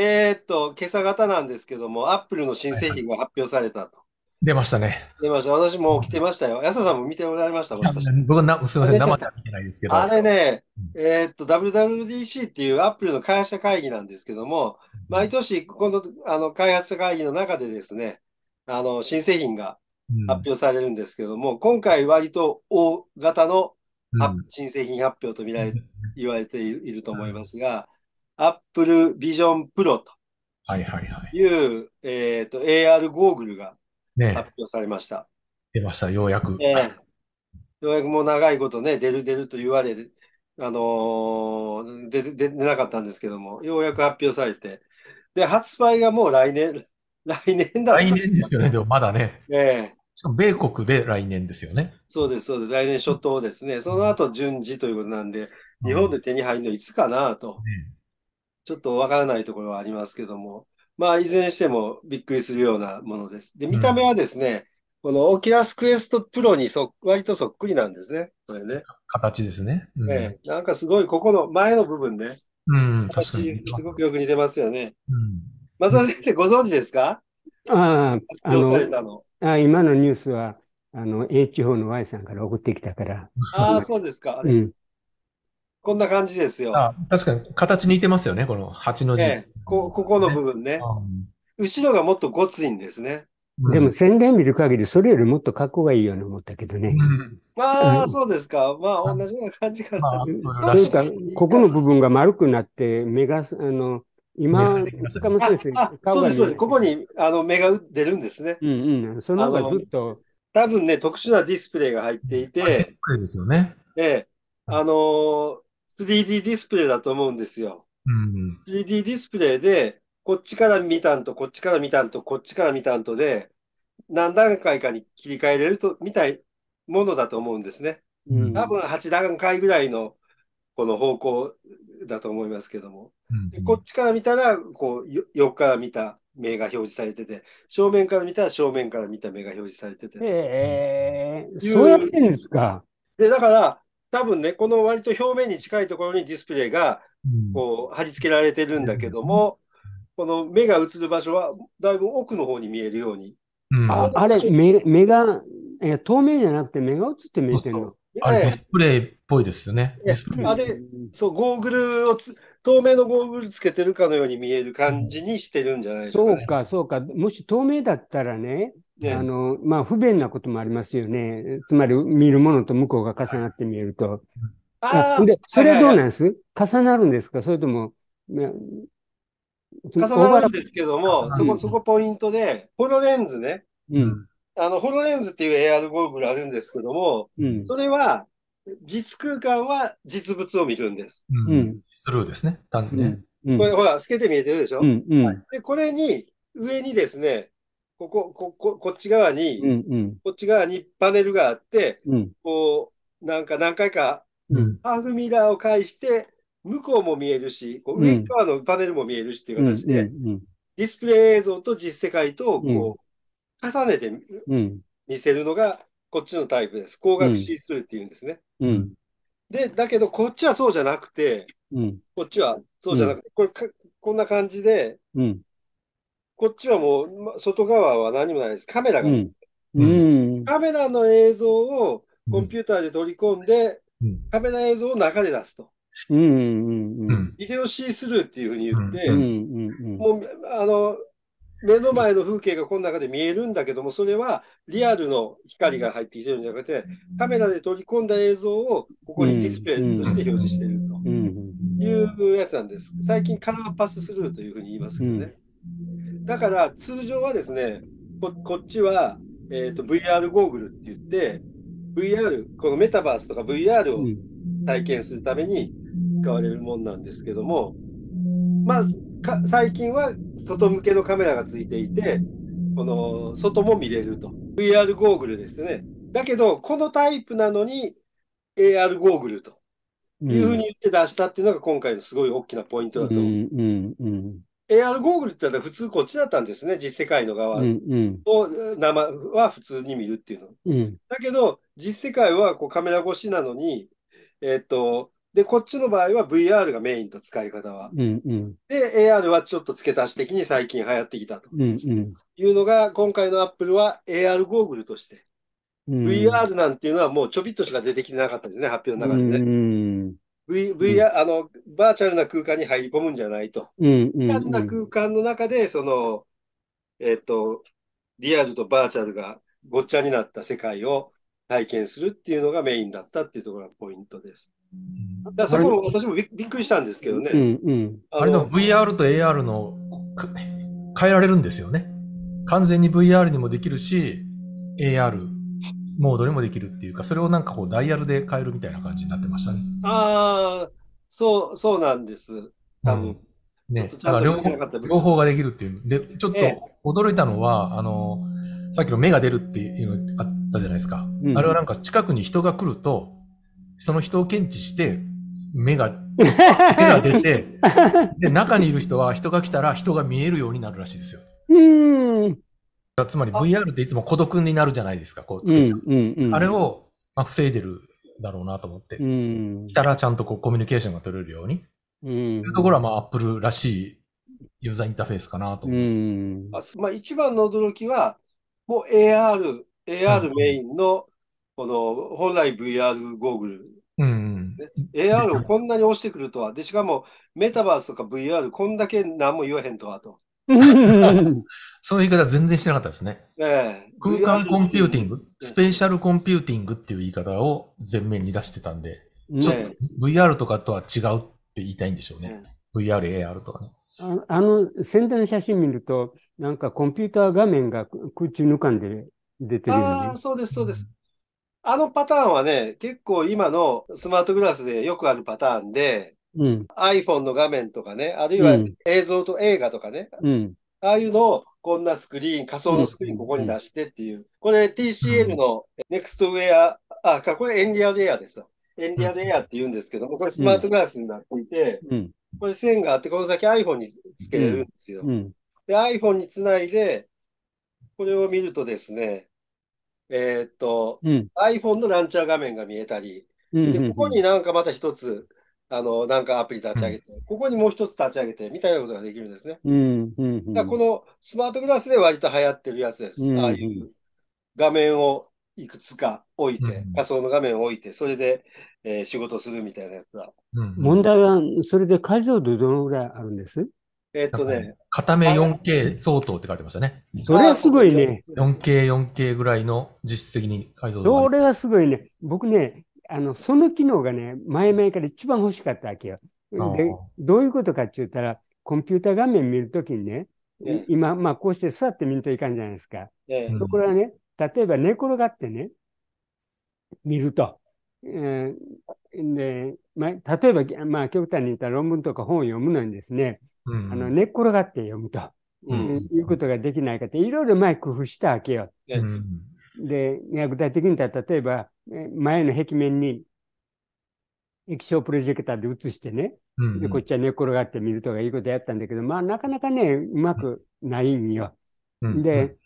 えー、っと、今朝方なんですけども、アップルの新製品が発表されたと。出ましたね。出ました。私も来てましたよ。安田さんも見ておられました、もしかして。僕な、すみません、生では見てないですけど。あれね、えー、っと、WWDC っていうアップルの開発者会議なんですけども、毎年、このあの開発者会議の中でですね、あの、新製品が発表されるんですけども、うん、今回割と大型の、新製品発表と見られ、言われていると思いますが、Apple Vision Pro という、えっ、ー、AR ゴーグルが発表されました。出ました、ようやく。ようやくもう長いことね、出る出ると言われる、あのー、出出なかったんですけども、ようやく発表されて。で、発売がもう来年、来年だ来年ですよね、でもまだね。ええしかも米国で来年ですよね。そうです、そうです。来年初頭ですね。その後順次ということなんで、日本で手に入るのいつかなと。うんちょっとわからないところはありますけども、まあ、いずれにしてもびっくりするようなものです。で、見た目はですね、うん、このオキラスクエストプロにそ割とそっくりなんですね。これね。形ですね。うん、ねなんかすごい、ここの前の部分ね。うん、確かに。すごくよく似てますよね。うん。松田先生、ご存知ですかああ、あの、あ今のニュースは、あの、地方の Y さんから送ってきたから。ああ、そうですか。うん、こんな感じですよ。あ確かに形似てますよね、この八の字。ええ、こここの部分ね。後ろがもっとごついんですね。でも宣伝見る限り、それよりもっと格好がいいように思ったけどね。まあ、そうですか。まあ、同じような感じかな。というか、ここの部分が丸くなって、目が、あの、今、塚本先生、そうです、そうです。ここにあの目が出るんですね。うんうん。その方がずっと。多分ね、特殊なディスプレイが入っていて。ディスプレイですよね。ええ。あの 3D ディスプレイだと思うんですよ。うん、3D ディスプレイで、こっちから見たんと、こっちから見たんと、こっちから見たんとで、何段階かに切り替えれると、みたいものだと思うんですね。うん、多分8段階ぐらいの、この方向だと思いますけども。うん、こっちから見たら、こう、横から見た目が表示されてて、正面から見たら正面から見た目が表示されてて。ええー、そうやってんですか。で、だから、多分ね、この割と表面に近いところにディスプレイがこう貼り付けられてるんだけども、この目が映る場所はだいぶ奥の方に見えるように。うん、ああれ目、目が、え透明じゃなくて目が映って見えてるの。あれ、ディスプレイっぽいですよね。あれ、そう、ゴーグルをつ、透明のゴーグルつけてるかのように見える感じにしてるんじゃないですか、ね、そうか、そうか。もし透明だったらね、ね、あの、まあ、不便なこともありますよね。つまり、見るものと向こうが重なって見えると。あで、それはどうなんです、はいはい、重なるんですかそれとも、ね、重なるんですけども、そこ、そこポイントで、ホロレンズね。うん。あの、ホロレンズっていう AR ゴーグルあるんですけども、うん、それは、実空間は実物を見るんです。うん。スルーですね。単にね。これ、ほら、透けて見えてるでしょ、うん、うん、で、これに、上にですね、ここ、こ、こ、こっち側に、うんうん、こっち側にパネルがあって、うん、こう、なんか何回か、ハーフミラーを介して、向こうも見えるし、こう上側のパネルも見えるしっていう形で、うんうんうん、ディスプレイ映像と実世界とこう、重ねて見せるのが、こっちのタイプです。光学シースルーっていうんですね。で、だけど、こっちはそうじゃなくて、こっちはそうじゃなくて、これこんな感じで、こっちはもう、外側は何もないです。カメラが、うんうん。カメラの映像をコンピューターで取り込んで、うん、カメラ映像を中で出すと。うんビデオシースルーっていうふうに言って、うんうんうん、もうあの目の前の風景がこの中で見えるんだけども、それはリアルの光が入ってきてるんじゃなくて、カメラで取り込んだ映像をここにディスプレイとして表示してるというやつなんです。最近カラーパススルーというふうに言いますけどね。だから通常はですね、ここっちは、えーと、VR ゴーグルって言って、VR、このメタバースとか VR を体験するために使われるもんなんですけども、まあ、最近は外向けのカメラがついていて、この外も見れると。VR ゴーグルですね。だけど、このタイプなのに AR ゴーグルというふうに言って出したっていうのが今回のすごい大きなポイントだと思う。うんうんうん AR ゴーグルって言ったら普通こっちだったんですね、実世界の側を、生は普通に見るっていうの。うん、だけど、実世界はこうカメラ越しなのに、えー、と、で、こっちの場合は VR がメインと使い方は。うんうん、で、AR はちょっと付け足し的に最近流行ってきたと、うんうん、いうのが、今回の Apple は AR ゴーグルとして。うん、VR なんていうのはもうちょびっとしか出てきてなかったですね、発表の中でね。うんうん V v あのバーチャルな空間に入り込むんじゃないと。うんうんうん、リアルな空間の中で、その、えっ、ー、と、リアルとバーチャルがごっちゃになった世界を体験するっていうのがメインだったっていうところがポイントです。だそこも私もびっくりしたんですけどね。うんうん、あのあれの VR と AR の変えられるんですよね。完全に VR にもできるし、AR もうどれもできるっていうか、それをなんかこうダイヤルで変えるみたいな感じになってましたね。ああ、そう、そうなんです。多分。うんね、だから両方両方ができるっていう。で、ちょっと驚いたのは、ええ、あの、さっきの目が出るっていうのあったじゃないですか。うん、あれはなんか近くに人が来ると、その人を検知して、目が、目が出て、で、中にいる人は人が来たら人が見えるようになるらしいですよ。うん。つまり VR っていつも孤独になるじゃないですか、こうつけちゃう。あれを、まあ、防いでるだろうなと思って、うん、来たらちゃんとこうコミュニケーションが取れるように、うん、いうところは、まあ、Apple らしいユーザーインターフェースかなと思って、うんまあ、一番の驚きは、もう AR、AR メインの、この本来 VR ゴーグル、うん、AR をこんなに押してくるとは、でしかもメタバースとか VR、こんだけ何も言わへんとはと。そういう言い方全然してなかったですね。ね空間コンピューティング、スペーシャルコンピューティングっていう言い方を前面に出してたんで、ちょっと VR とかとは違うって言いたいんでしょうね。VR、AR とかね。あの、宣伝の写真見ると、なんかコンピューター画面が空中抜かんで出てるよ、ね、ああ、そうです、そうです。あのパターンはね、結構今のスマートグラスでよくあるパターンで、うん、iPhone の画面とかね、あるいは映像と映画とかね、うん、ああいうのをこんなスクリーン、仮想のスクリーンここに出してっていう、これ TCL の Next ウェア、あ、これエンリアルエアです。エンリアルエアって言うんですけども、これスマートガラスになっていて、これ線があって、この先 iPhone につけれるんですよ。で、iPhone につないで、これを見るとですね、えー、っと、うん、iPhone のランチャー画面が見えたり、でここになんかまた一つ、あの、なんかアプリ立ち上げて、ここにもう一つ立ち上げて、みたいなことができるんですね。うんうんだこのスマートグラスで割と流行ってるやつです。ああいう画面をいくつか置いて、仮想の画面を置いて、それで、えー、仕事するみたいなやつは。うん、問題は、それで解像度どのぐらいあるんですえっとね。片目 4K 相当って書いてましたね。それはすごいね。4K、4K ぐらいの実質的に解像度。それはすごいね。僕ね、あの、その機能がね、前々から一番欲しかったわけよ。で、どういうことかって言ったら、コンピューター画面見るときにね、ね今、まあ、こうして座って見るといかんじゃないですか。ね、ところがね、例えば寝転がってね、見ると。えー、で、まあ、例えば、まあ、極端に言ったら論文とか本を読むのにですね、うん、あの寝転がって読むと、うん、いうことができないかって、いろいろ前工夫したわけよ。うん、で、具体的に言ったら、例えば、前の壁面に液晶プロジェクターで映してね、うんうん、でこっちは寝転がって見るとかいうことやったんだけど、まあなかなかね、うまくないんよ。うん、で、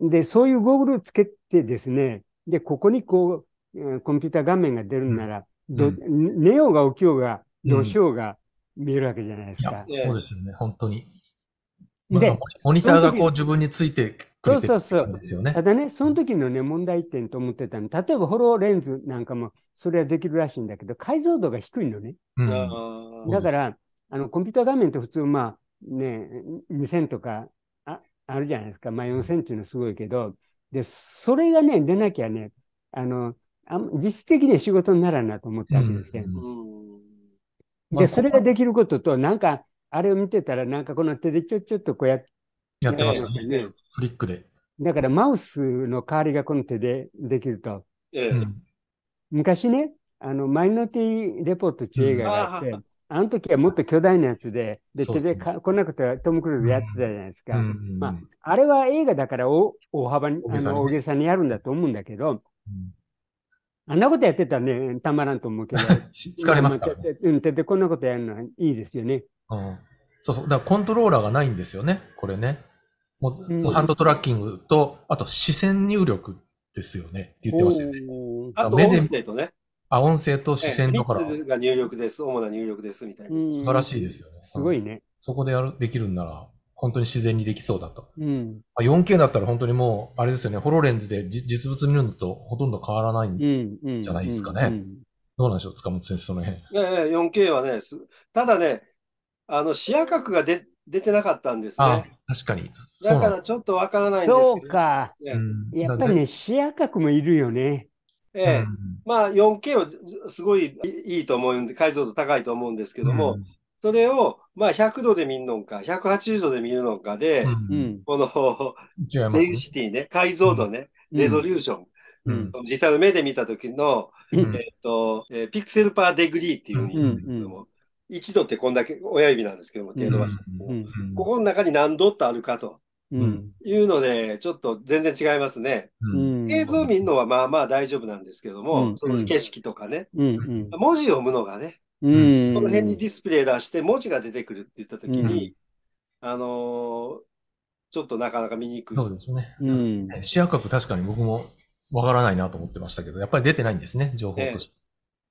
うん、で、そういうゴーグルをつけてですね、で、ここにこう、コンピューター画面が出るなら、うん、寝ようが起きようが、どうしようが見えるわけじゃないですか。そうですよね、本当に。で、モニターがこう自分についてそうそうそう。ただね、その時のね、問題点と思ってたの、例えばホロレンズなんかも、それはできるらしいんだけど、解像度が低いのね。うん、だから、あのコンピューター画面って普通、まあ、ね、2000とかああるじゃないですか、まあ、4000っていうのすごいけど、で、それがね、出なきゃね、あの、あ実質的には仕事にならないと思ったわけですよ、ね。うん、で、それができることと、なんか、あれを見てたら、なんかこの手でちょっちょっとこうやって、やってますね。フリックで。だからマウスの代わりがこの手でできると。え昔ね、あの、マイノリティレポートっていう映画があって、うん、あの時はもっと巨大なやつで、で、手でかこんなことトム・クルーズやってたじゃないですか。あ、れは映画だから大幅に、あの大げさにやるんだと思うんだけど、うんあんなことやってたらね、たまらんと思うけど。疲れますから、ね。うん、で、こんなことやるのはいいですよね。うん。そうそう。だからコントローラーがないんですよね、これね。もうハンドトラッキングと、あと視線入力ですよねって言ってましたよね。あと音声とね。あ、音声と視線だから。が入力です、主な入力ですみたいな。素晴らしいですよね。すごいね。そこでやる、できるんなら、本当に自然にできそうだと。うん、4K だったら本当にもう、あれですよね、ホロレンズで実物見るのとほとんど変わらないんじゃないですかね。どうなんでしょう、塚本先生、その辺。ええ、4K はね、ただね、あの、視野角が出出てなかったんですね。確かに。だからちょっとわからないんですけど、そうか、うやっぱりね、視野角もいるよね。ええ、うん、まあ 4K はすごいいいと思うんで、解像度高いと思うんですけども、うん、それをまあ100度で見るのか、180度で見るのかで、うん、この、デンシティね、解像度ね、レゾリューション、うん、実際の目で見た時の、えっとえー、ピクセルパーデグリーっていうふうに言うんですけども、一度ってこんだけ親指なんですけども、手伸ばして、ここの中に何度ってあるかと。いうので、ちょっと全然違いますね。映像見るのはまあまあ大丈夫なんですけども、その景色とかね、文字読むのがね、この辺にディスプレイ出して文字が出てくるって言ったときに、あのちょっとなかなか見にくい。そうですね。うん、視野角確かに僕もわからないなと思ってましたけど、やっぱり出てないんですね、情報として。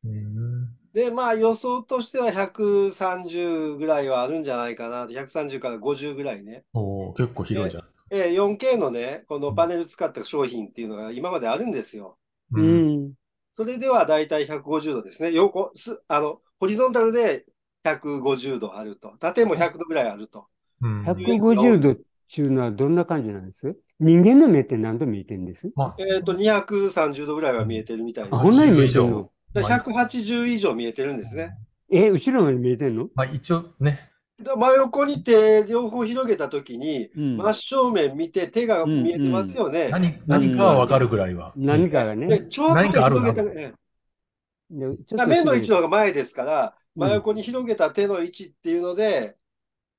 うんで、まあ予想としては130ぐらいはあるんじゃないかなと、130から50ぐらいね。おお、結構広いじゃん。ええ、4K のね、このパネル使った商品っていうのが今まであるんですよ。うん。それではだいたい150度ですね。横、すあの、ホリゾンタルで150度あると。縦も100度ぐらいあると。うん、150度っていうのはどんな感じなんです人間の目って何度見えてるんです、えっ、ー、と、230度ぐらいは見えてるみたいな。こんなに見えてるの180以上見えてるんですね。え、後ろまで見えてるのまあ一応ね。真横に手両方広げたときに、うん真正面見て手が見えてますよね。何何かはわかるぐらいは。何かがね。でちょっと広げた、ちょっと目の位置の方が前ですから、真横に広げた手の位置っていうので、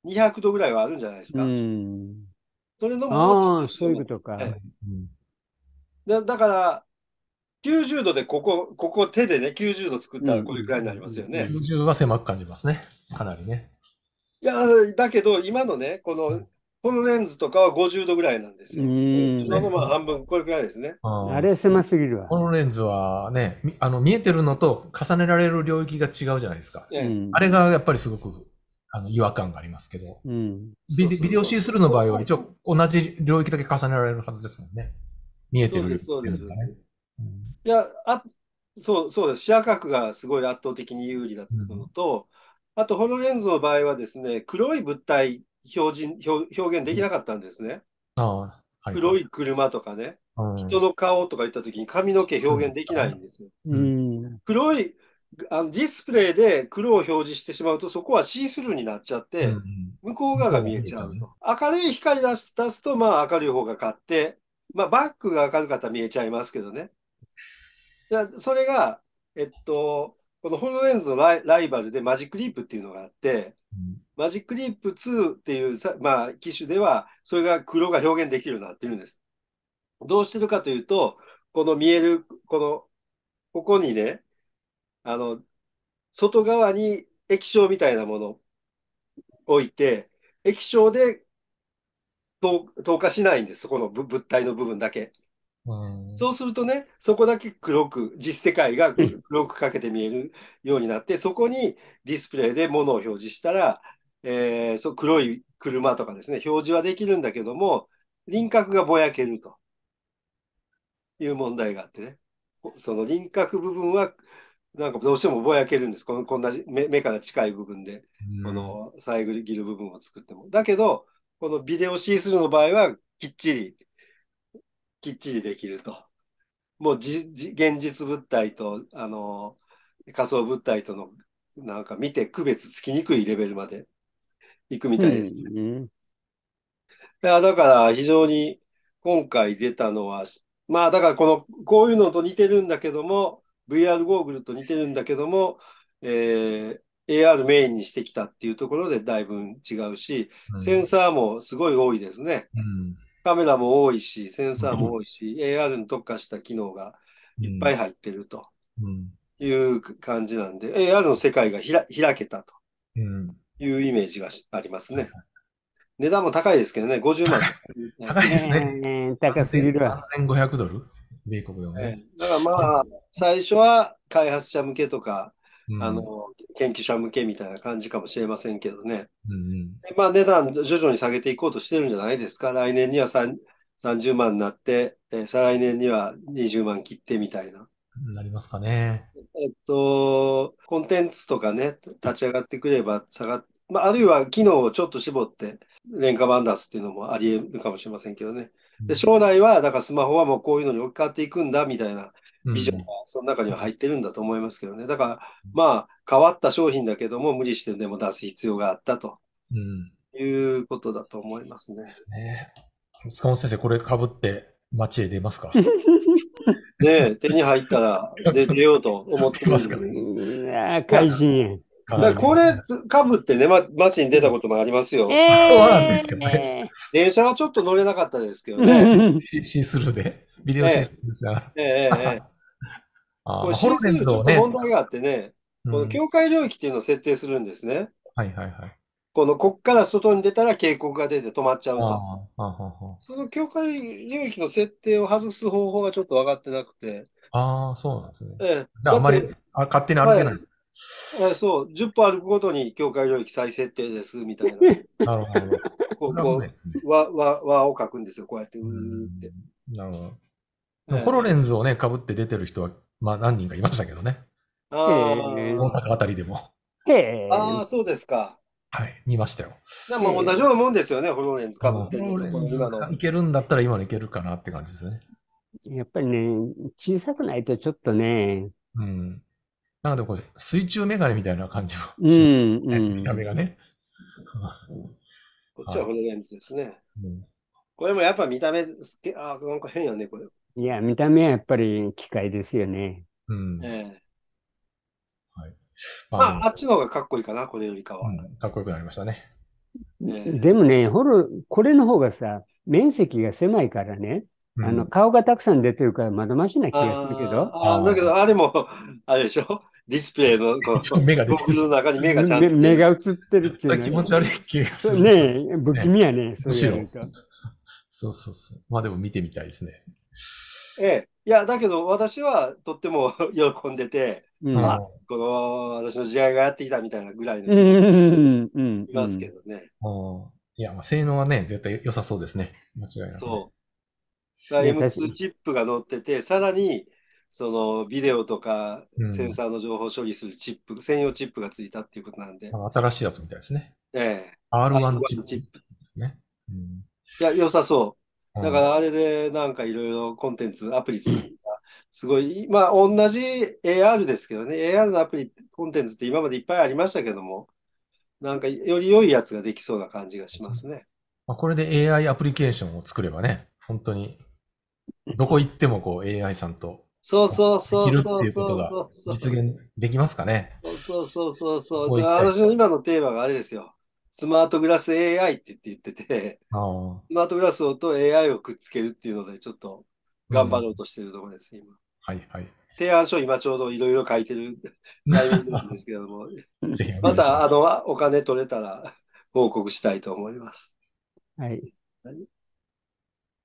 200度ぐらいはあるんじゃないですか。うん。それのもうちょっああ、そういうことか。だから、90度でここ、ここ手でね、90度作ったらこれぐらいになりますよね。うん、90は狭く感じますね。かなりね。いや、だけど今のね、この、このレンズとかは50度ぐらいなんですよ。うん、そのまま半分、これぐらいですね。あれ狭すぎるわ。このレンズはね、あの見えてるのと重ねられる領域が違うじゃないですか。うん、あれがやっぱりすごくあの違和感がありますけど、うん、ビデビデオ C するの場合は一応同じ領域だけ重ねられるはずですもんね。見えてる、ね、そうですそうですいやあそうそうです、視野角がすごい圧倒的に有利だったのと、うん、あとホロレンズの場合はですね、黒い物体表示表表現できなかったんですね。うんはいはい、黒い車とかね、人の顔とか言った時に髪の毛表現できないんですよ。黒いあのディスプレイで黒を表示してしまうとそこはシースルーになっちゃって、向こう側が見えちゃうと。明るい光出す出すと、まあ明るい方が勝って、まあバックが明るかったら見えちゃいますけどね。いやそれが、えっと、このホロレンズのライライバルでマジックリープっていうのがあって、うん、マジックリープ2っていうさ、まあ、機種では、それが黒が表現できるようになってるんです。どうしてるかというと、この見える、この、ここにね、あの、外側に液晶みたいなもの置いて、液晶で透過しないんです、この物体の部分だけ。そうするとね、そこだけ黒く、実世界が黒くかけて見えるようになって、そこにディスプレイでものを表示したら、えー、そ黒い車とかですね、表示はできるんだけども、輪郭がぼやけるという問題があってね、その輪郭部分は、なんかどうしてもぼやけるんです。このこんな目目から近い部分で、この遮る部分を作っても。だけど、このビデオシースルーの場合は、きっちりきっちりできると。もうじ現実物体とあの仮想物体とのなんか見て区別つきにくいレベルまでいくみたいです。うん、だから非常に今回出たのは、まあだからこのこういうのと似てるんだけども、VR ゴーグルと似てるんだけども、えー、AR メインにしてきたっていうところでだいぶ違うし、センサーもすごい多いですね。うんカメラも多いし、センサーも多いし、AR に特化した機能がいっぱい入ってるという感じなんで、うん、AR の世界がひら開けたというイメージがありますね。値段も高いですけどね、50万。高いですね。高すぎるわ。3500ドル米国でもね、だからまあ、最初は開発者向けとか、あの、研究者向けみたいな感じかもしれませんけどね。うん、まあ値段徐々に下げていこうとしてるんじゃないですか。来年には30万になって、えー、再来年には20万切ってみたいな。なりますかね。えっと、コンテンツとかね、立ち上がってくれば下がっまあ、あるいは機能をちょっと絞って、廉価版出すっていうのもあり得るかもしれませんけどね。で将来は、だからスマホはもうこういうのに置き換わっていくんだみたいなビジョンがその中には入ってるんだと思いますけどね。だから、まあ、変わった商品だけども、無理してでも出す必要があったと、うん、いうことだと思いますね。ね塚本先生、これかぶって街へ出ますか ね手に入ったら出ようと思ってますか、ど、ね。怪人。だこれ、かぶってね、ま、街に出たこともありますよ。そうなんですけどね。電車はちょっと乗れなかったですけどね。シースルーで。ビデオシースルーでした。えええー、えーあこれ、ホロレンズちょっと問題があってね、うん、この境界領域っていうのを設定するんですね。はいはいはい。この、こっから外に出たら警告が出て止まっちゃうと。ああその境界領域の設定を外す方法がちょっと分かってなくて。ああ、そうなんですね。ええ、あんまりあ勝手に歩けない。でいえそう、10歩歩くごとに境界領域再設定ですみたいな。なるほど。こう、こう、わ、わ、わを書くんですよ、こうやって、うーって。なるほど。ホロレンズをね、かぶって出てる人はまあ何人かいましたけどね。あ大阪あたりでも。へああ、そうですか。はい、見ましたよ。でも同じようなもんですよね、ホロレンズかぶっていけるんだったら今のいけるかなって感じですね。やっぱりね、小さくないとちょっとね。うん。なのでこれ、水中メガネみたいな感じもしますね、うんうん、見た目がね。こっちはホロレンズですね。うん、これもやっぱ見た目、あ、なんか変やね、これ。いや、見た目はやっぱり機械ですよね。うん。ええはいまあ、あ、あっちの方がかっこいいかな、これよりかは。うん、かっこよくなりましたね。ねでもね、ほる、これの方がさ、面積が狭いからね、うん、あの顔がたくさん出てるからまだましな気がするけど。ああだけど、あれも、あれでしょディスプレイのこ 目が出てる。目が目が映ってるっていう、ね。気持ち悪い気がする。ね不気味やね、ねそういうそうそうそう。まあでも見てみたいですね。ええ。いや、だけど私はとっても 喜んでて、うんまあ、この私の時代がやってきたみたいなぐらいの人もいますけどね。いや、まあ、性能はね、絶対良さそうですね。間違いなく。そう。M2 チップが載ってて、さらに、そのビデオとかセンサーの情報処理するチップ、専用チップがついたっていうことなんで、新しいやつみたいですね。ええ。R1 チップチップですね。うん、いや、良さそう。だからあれでなんかいろいろコンテンツ、アプリ作るすごい、まあ同じ AR ですけどね、AR のアプリ、コンテンツって今までいっぱいありましたけども、なんかより良いやつができそうな感じがしますね。まあ、これで AI アプリケーションを作ればね、本当にどこ行ってもこう AI さんと。そうそうそうそうそう。実現できますかね。そうそうそうそう。私の今のテーマがあれですよ。スマートグラス AI って言ってて、スマートグラスと AI をくっつけるっていうので、ちょっと頑張ろうとしてるところです、うん、今。はいはい。提案書、今ちょうどいろいろ書いてるタイミングなんですけども、またあのお金取れたら報告したいと思います。はい。はい